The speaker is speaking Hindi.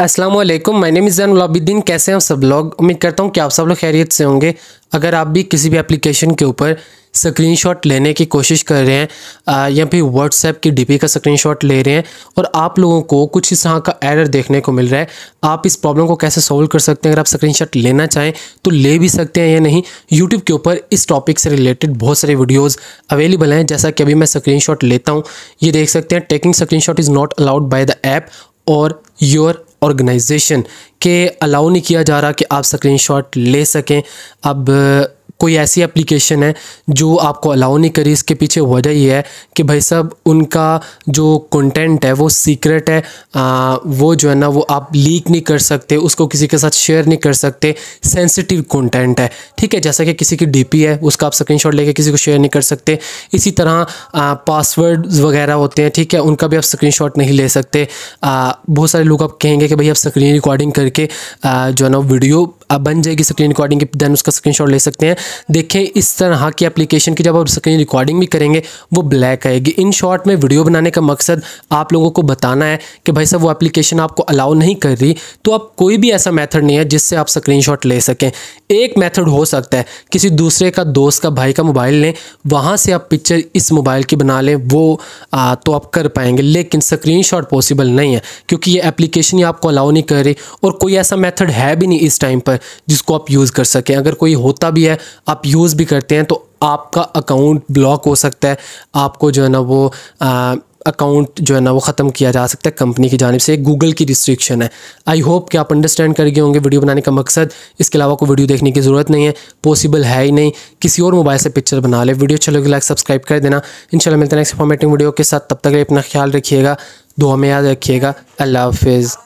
Aslam my name is Jain कैसे हैं आप सब लोग उम्मीद करता हूँ कि आप सब लोग खैरियत से होंगे अगर आप भी किसी भी एप्लीकेशन के ऊपर स्क्रीनशॉट लेने की कोशिश कर रहे हैं आ, या फिर व्हाट्सएप की डीपी का स्क्रीनशॉट ले रहे हैं और आप लोगों को कुछ इस तरह का एरर देखने को मिल रहा है आप इस प्रॉब्लम को कैसे सोल्व कर सकते हैं अगर आप स्क्रीनशॉट लेना चाहें तो ले भी सकते हैं या नहीं यूट्यूब के ऊपर इस टॉपिक से रिलेटेड बहुत सारे वीडियोज़ अवेलेबल हैं जैसा कि अभी मैं स्क्रीन लेता हूँ ये देख सकते हैं taking screen is not allowed by the app और योर ऑर्गेनाइजेशन के अलाउ नहीं किया जा रहा कि आप स्क्रीनशॉट ले सकें अब कोई ऐसी एप्लीकेशन है जो आपको अलाउ नहीं करी इसके पीछे वजह यह है कि भाई साहब उनका जो कंटेंट है वो सीक्रेट है आ, वो जो है ना वो आप लीक नहीं कर सकते उसको किसी के साथ शेयर नहीं कर सकते सेंसिटिव कंटेंट है ठीक है जैसा कि किसी की डीपी है उसका आप स्क्रीनशॉट लेके किसी को शेयर नहीं कर सकते इसी तरह पासवर्ड वगैरह होते हैं ठीक है उनका भी आप स्क्रीन नहीं ले सकते बहुत सारे लोग आप कहेंगे कि भाई आप स्क्रीन रिकॉर्डिंग करके आ, जो है ना वीडियो बन जाएगी स्क्रीन रिकॉर्डिंग की दैन उसका स्क्रीन ले सकते हैं देखें इस तरह की एप्लीकेशन की जब आप स्क्रीन रिकॉर्डिंग भी करेंगे वो ब्लैक आएगी इन शॉर्ट में वीडियो बनाने का मकसद आप लोगों को बताना है कि भाई साहब वो एप्लीकेशन आपको अलाउ नहीं कर रही तो आप कोई भी ऐसा मैथड नहीं है जिससे आप स्क्रीन ले सकें एक मैथड हो सकता है किसी दूसरे का दोस्त का भाई का मोबाइल लें वहाँ से आप पिक्चर इस मोबाइल की बना लें वो आ, तो आप कर पाएंगे लेकिन स्क्रीन पॉसिबल नहीं है क्योंकि ये एप्लीकेशन ही आपको अलाउ नहीं कर रही और कोई ऐसा मेथड है भी नहीं इस टाइम पर जिसको आप यूज़ कर सकें अगर कोई होता भी है आप यूज़ भी करते हैं तो आपका अकाउंट ब्लॉक हो सकता है आपको जो है ना वो आ, अकाउंट जो है ना वो ख़त्म किया जा सकता है कंपनी की जानब से गूगल की रिस्ट्रिक्शन है आई होप कि आप अंडरस्टैंड कर गए होंगे वीडियो बनाने का मकसद इसके अलावा कोई वीडियो देखने की ज़रूरत नहीं है पॉसिबल है ही नहीं किसी और मोबाइल से पिक्चर बना ले वीडियो चलो लगे लाइक सब्सक्राइब कर देना इन मिलते हैं नेक्स्ट फॉर्मेटिंग वीडियो के साथ तब तक अपना ख्याल रखिएगा दुआ में याद रखिएगा अल्लाह हाफिज़